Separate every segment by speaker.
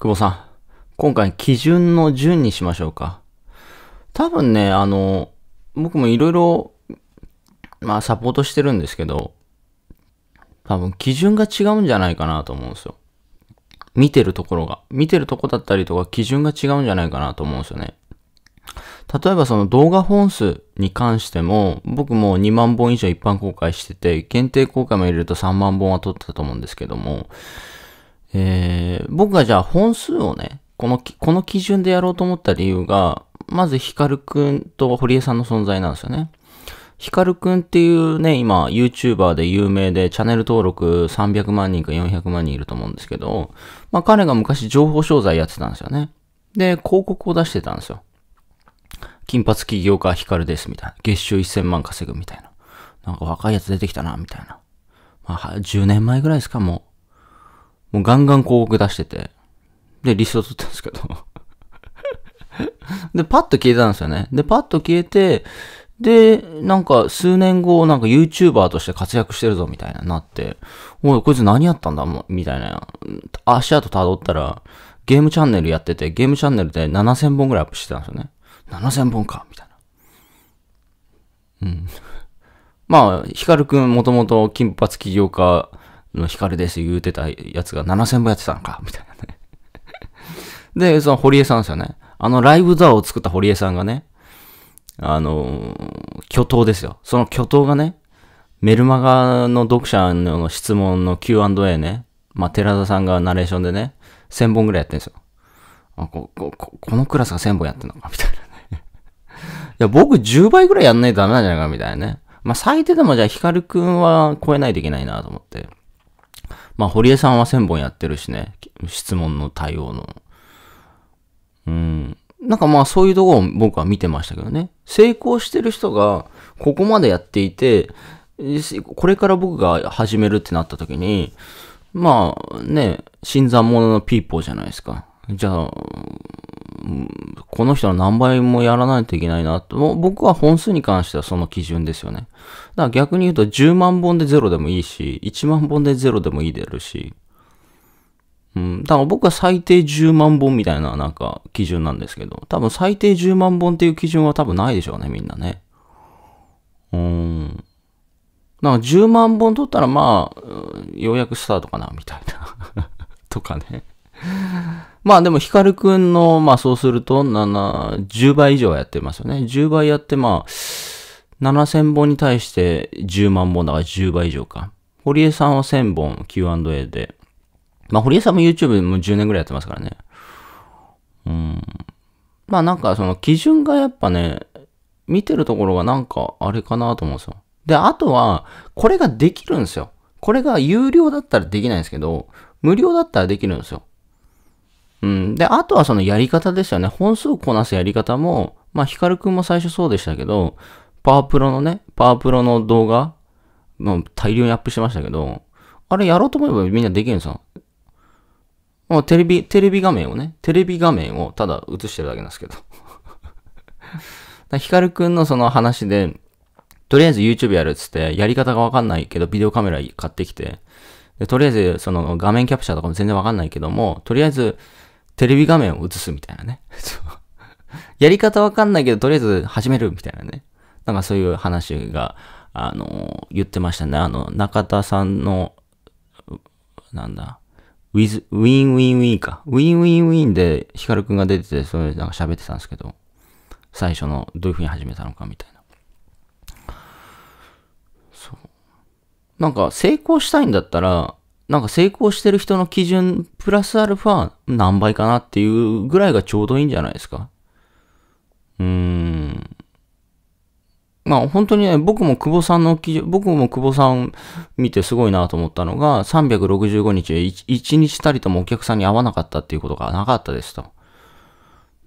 Speaker 1: 久保さん、今回基準の順にしましょうか。多分ね、あの、僕もいろいろ、まあサポートしてるんですけど、多分基準が違うんじゃないかなと思うんですよ。見てるところが。見てるとこだったりとか基準が違うんじゃないかなと思うんですよね。例えばその動画本数に関しても、僕も2万本以上一般公開してて、限定公開も入れると3万本は撮ったと思うんですけども、えー、僕がじゃあ本数をね、この、この基準でやろうと思った理由が、まずヒカルくんと堀江さんの存在なんですよね。ヒカルくんっていうね、今 YouTuber で有名でチャンネル登録300万人か400万人いると思うんですけど、まあ彼が昔情報商材やってたんですよね。で、広告を出してたんですよ。金髪起業家ヒカルですみたいな。月収1000万稼ぐみたいな。なんか若いやつ出てきたな、みたいな。まあ10年前ぐらいですか、もう。もうガンガン広告出してて、で、リスト取ったんですけどで、パッと消えたんですよね。で、パッと消えて、で、なんか数年後、なんか YouTuber として活躍してるぞみたいななって、おい、こいつ何やったんだみたいな。足跡辿ったら、ゲームチャンネルやってて、ゲームチャンネルで7000本ぐらいアップしてたんですよね。7000本かみたいな。うん。まあ、ヒカルくんもともと金髪起業家の光です言うてたやつが7000本やってたのか、みたいなねで、その堀江さんですよね。あのライブザーを作った堀江さんがね、あのー、巨頭ですよ。その巨頭がね、メルマガの読者の質問の Q&A ね、まあ、寺田さんがナレーションでね、1000本ぐらいやってるんですよ。あこここのクラスが1000本やってんのか、みたいなねいや、僕10倍ぐらいやんないとダメなんじゃないか、みたいなね。まあ、最低でもじゃあ、ヒカルくんは超えないといけないなと思って。まあ、堀江さんは1000本やってるしね、質問の対応の。うん。なんかまあそういうところを僕は見てましたけどね。成功してる人がここまでやっていて、これから僕が始めるってなった時に、まあね、新参者のピーポーじゃないですか。じゃあ、この人の何倍もやらないといけないなと、僕は本数に関してはその基準ですよね。だから逆に言うと10万本で0でもいいし、1万本で0でもいいでるし、うん、だから僕は最低10万本みたいななんか基準なんですけど、多分最低10万本っていう基準は多分ないでしょうね、みんなね。うん。なんか10万本取ったらまあ、ようやくスタートかな、みたいな とかねまあでも、ヒカルくんの、まあそうすると、7、10倍以上はやってますよね。10倍やって、まあ、7000本に対して10万本だから10倍以上か。堀江さんは1000本 Q&A で。まあ、堀江さんも YouTube も10年ぐらいやってますからね。うん。まあなんかその基準がやっぱね、見てるところがなんかあれかなと思うんですよ。で、あとは、これができるんですよ。これが有料だったらできないんですけど、無料だったらできるんですよ。うん。で、あとはそのやり方ですよね。本数をこなすやり方も、まあ、ヒカルくんも最初そうでしたけど、パワープロのね、パワープロの動画、まあ、大量にアップしてましたけど、あれやろうと思えばみんなできるんですよ。もうテレビ、テレビ画面をね、テレビ画面をただ映してるだけなんですけど。ヒカルくんのその話で、とりあえず YouTube やるっつって、やり方がわかんないけど、ビデオカメラ買ってきて、でとりあえずその画面キャプチャーとかも全然わかんないけども、とりあえずテレビ画面を映すみたいなね。やり方わかんないけど、とりあえず始めるみたいなね。なんかそういう話が、あの、言ってましたね。あの、中田さんの、なんだ、ウィズ、ウィンウィンウィンか。ウィンウィンウィンでヒカルくんが出てて、それなんか喋ってたんですけど、最初のどういう風に始めたのかみたいな。そう。なんか成功したいんだったら、なんか成功してる人の基準、プラスアルファ何倍かなっていうぐらいがちょうどいいんじゃないですか。うーん。まあ本当にね、僕も久保さんの基準、僕も久保さん見てすごいなと思ったのが、365日1、1日たりともお客さんに会わなかったっていうことがなかったですと。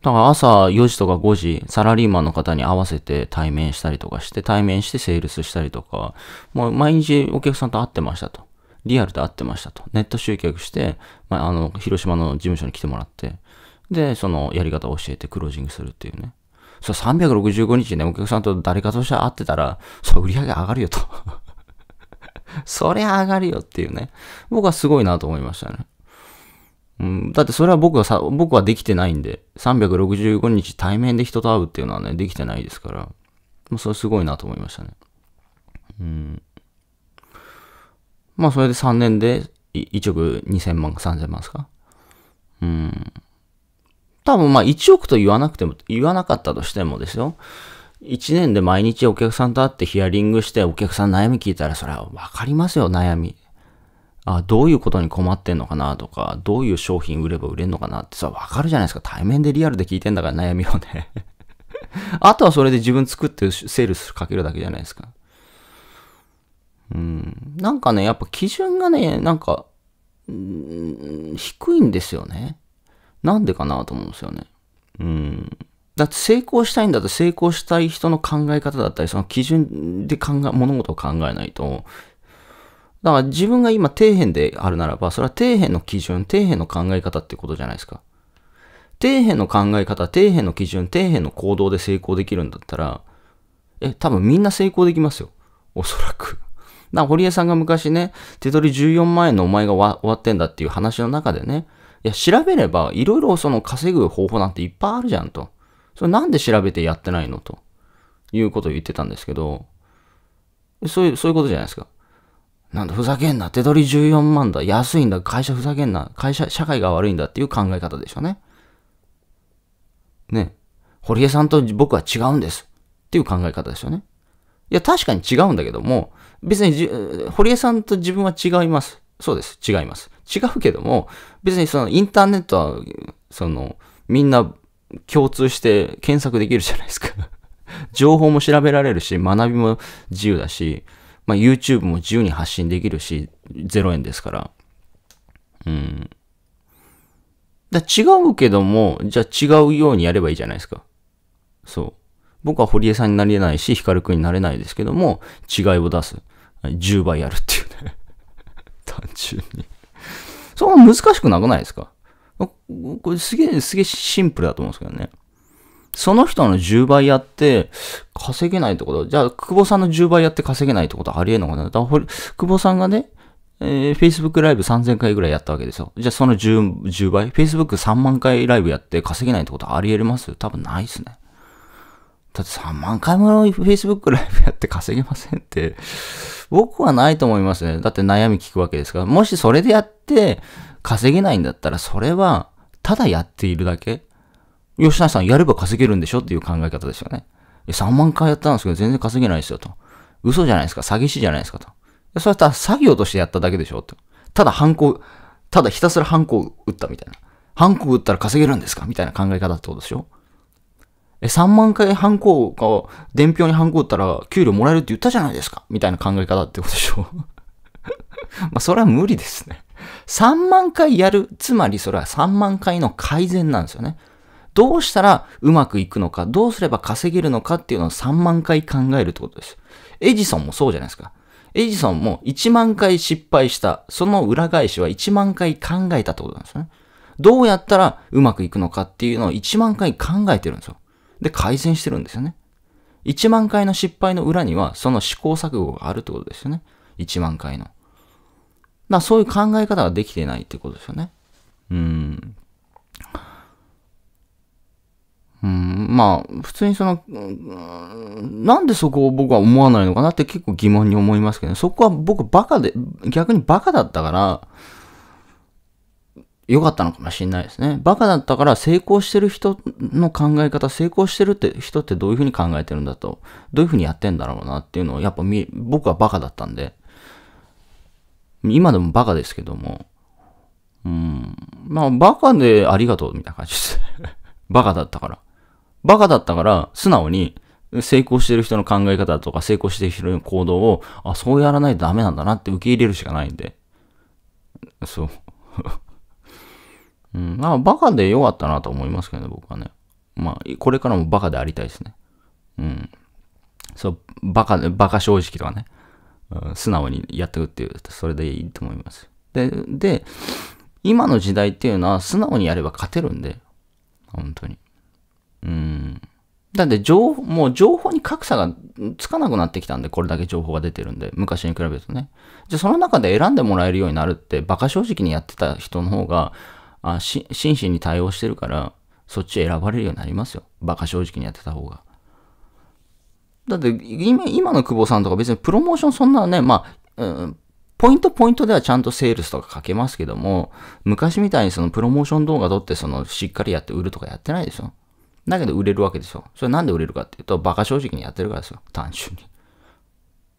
Speaker 1: だから朝4時とか5時、サラリーマンの方に合わせて対面したりとかして、対面してセールスしたりとか、もう毎日お客さんと会ってましたと。リアルで会ってましたと。ネット集客して、まあ、あの、広島の事務所に来てもらって、で、そのやり方を教えてクロージングするっていうね。そう、365日ね、お客さんと誰かとして会ってたら、そう、売り上げ上がるよと。そりゃ上がるよっていうね。僕はすごいなと思いましたね。うん、だってそれは僕はさ、僕はできてないんで、365日対面で人と会うっていうのはね、できてないですから、もうそれすごいなと思いましたね。うん。まあそれで3年で1億2000万か3000万ですか。うん。多分まあ1億と言わなくても、言わなかったとしてもですよ。1年で毎日お客さんと会ってヒアリングしてお客さん悩み聞いたらそれはわかりますよ、悩み。あ、どういうことに困ってんのかなとか、どういう商品売れば売れんのかなってさ、わかるじゃないですか。対面でリアルで聞いてんだから悩みをね あとはそれで自分作ってセールスかけるだけじゃないですか。うん。なんかね、やっぱ基準がね、なんか、うん、低いんですよね。なんでかなと思うんですよね。うん。だって成功したいんだと成功したい人の考え方だったり、その基準で考え、物事を考えないと、だから自分が今底辺であるならば、それは底辺の基準、底辺の考え方ってことじゃないですか。底辺の考え方、底辺の基準、底辺の行動で成功できるんだったら、え、多分みんな成功できますよ。おそらくな、堀江さんが昔ね、手取り14万円のお前が終わってんだっていう話の中でね、いや、調べれば、いろいろその稼ぐ方法なんていっぱいあるじゃんと。それなんで調べてやってないのということを言ってたんですけど、そういう、そういうことじゃないですか。なんだ、ふざけんな、手取り14万だ、安いんだ、会社ふざけんな、会社、社会が悪いんだっていう考え方でしょうね。ね。堀江さんと僕は違うんですっていう考え方ですよね。いや、確かに違うんだけども、別にじ、堀江さんと自分は違います。そうです。違います。違うけども、別にそのインターネットは、その、みんな共通して検索できるじゃないですか 情報も調べられるし、学びも自由だし、まあ、YouTube も自由に発信できるし、0円ですから。うん。だ違うけども、じゃあ違うようにやればいいじゃないですか。そう。僕は堀江さんになれないし、光くんになれないですけども、違いを出す。10倍やるっていうね。単純にそこ難しくなくないですかこれすげえ、すげえシンプルだと思うんですけどね。その人の10倍やって稼げないってことじゃあ、久保さんの10倍やって稼げないってことはありえんのかなだか久保さんがね、えー、Facebook ライブ3000回ぐらいやったわけですよ。じゃあその 10, 10倍 ?Facebook3 万回ライブやって稼げないってことはありえます多分ないですね。だって3万回も Facebook ライブやって稼げませんって、僕はないと思いますね。だって悩み聞くわけですから。もしそれでやって稼げないんだったら、それはただやっているだけ。吉田さんやれば稼げるんでしょっていう考え方ですよね。3万回やったんですけど全然稼げないですよと。嘘じゃないですか。詐欺師じゃないですかと。それはただ作業としてやっただけでしょと。ただ犯行、ただひたすら犯行打ったみたいな。犯行打ったら稼げるんですかみたいな考え方ってことでしょえ、3万回ハンコ伝票にハンコ打ったら給料もらえるって言ったじゃないですかみたいな考え方ってことでしょ まあ、それは無理ですね。3万回やる。つまりそれは3万回の改善なんですよね。どうしたらうまくいくのか、どうすれば稼げるのかっていうのを3万回考えるってことです。エジソンもそうじゃないですか。エジソンも1万回失敗した。その裏返しは1万回考えたってことなんですよね。どうやったらうまくいくのかっていうのを1万回考えてるんですよ。で、改善してるんですよね。1万回の失敗の裏には、その試行錯誤があるってことですよね。1万回の。だそういう考え方ができてないってことですよね。うん。うん、まあ、普通にその、なんでそこを僕は思わないのかなって結構疑問に思いますけど、ね、そこは僕バカで、逆にバカだったから、良かったのかもしれないですね。バカだったから成功してる人の考え方、成功してるって人ってどういうふうに考えてるんだと、どういうふうにやってんだろうなっていうのを、やっぱみ、僕はバカだったんで、今でもバカですけども、うん、まあバカでありがとうみたいな感じです。バカだったから。バカだったから素直に成功してる人の考え方とか成功してる人の行動を、あ、そうやらないとダメなんだなって受け入れるしかないんで。そう。うん。まあ、バカでよかったなと思いますけどね、僕はね。まあ、これからもバカでありたいですね。うん。そう、バカ、バカ正直とかね。うん、素直にやっていくっていう、それでいいと思います。で、で、今の時代っていうのは素直にやれば勝てるんで、本当に。うん。だって情報、もう情報に格差がつかなくなってきたんで、これだけ情報が出てるんで、昔に比べるとね。じゃあその中で選んでもらえるようになるって、馬鹿正直にやってた人の方が、あし真摯に対応してるから、そっち選ばれるようになりますよ。馬鹿正直にやってた方が。だって今、今の久保さんとか別にプロモーションそんなね、まあ、うん、ポイントポイントではちゃんとセールスとかかけますけども、昔みたいにそのプロモーション動画撮ってそのしっかりやって売るとかやってないでしょ。だけど売れるわけですよ。それなんで売れるかっていうと、馬鹿正直にやってるからですよ。単純に。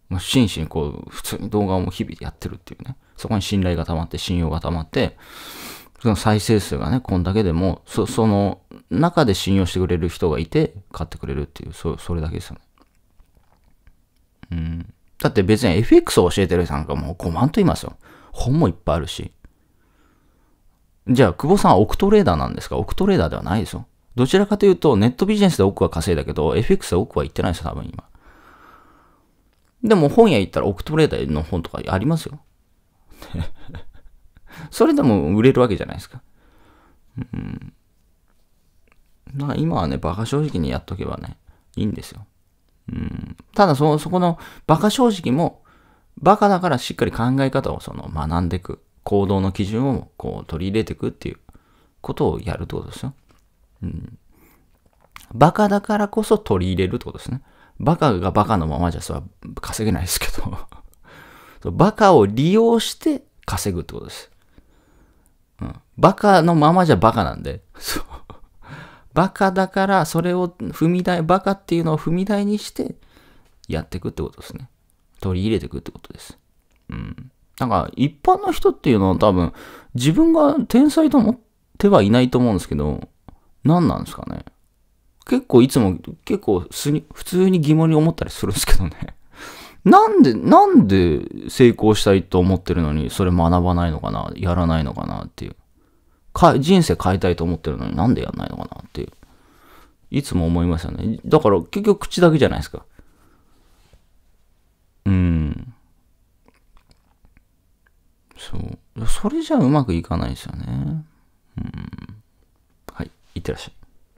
Speaker 1: もう真摯にこう、普通に動画をもう日々やってるっていうね。そこに信頼が溜まって、信用が溜まって、その再生数がね、こんだけでも、そその中で信用してくれる人がいて買ってくれるっていう、そそれだけですよね。うん。だって別に FX を教えてる人なんかもう5万と言いますよ。本もいっぱいあるし。じゃあ、久保さんはオクトレーダーなんですかオクトレーダーではないですよ。どちらかというと、ネットビジネスで億は稼いだけど、FX で億は行ってないですよ、多分今。でも本屋行ったらオクトレーダーの本とかありますよ。それでも売れるわけじゃないですか。うん。ま今はね、馬鹿正直にやっとけばね、いいんですよ。うん。ただそ、そこの馬鹿正直も、馬鹿だからしっかり考え方をその学んでいく。行動の基準をこう取り入れていくっていうことをやるってことですよ。うん。バカだからこそ取り入れるってことですね。バカがバカのままじゃそれは稼げないですけどバカ を利用して稼ぐってことです。うん。バカのままじゃバカなんで。そう。バカだから、それを踏み台、バカっていうのを踏み台にして、やっていくってことですね。取り入れていくってことです。うん。なんか、一般の人っていうのは多分、自分が天才と思ってはいないと思うんですけど、何なんですかね。結構いつも、結構普通に疑問に思ったりするんですけどね。なんで、なんで成功したいと思ってるのに、それ学ばないのかな、やらないのかなっていう。か人生変えたいと思ってるのになんでやんないのかなっていう。いつも思いますよね。だから結局口だけじゃないですか。うん。そう。それじゃうまくいかないですよね。うん。はい。いってらっしゃい。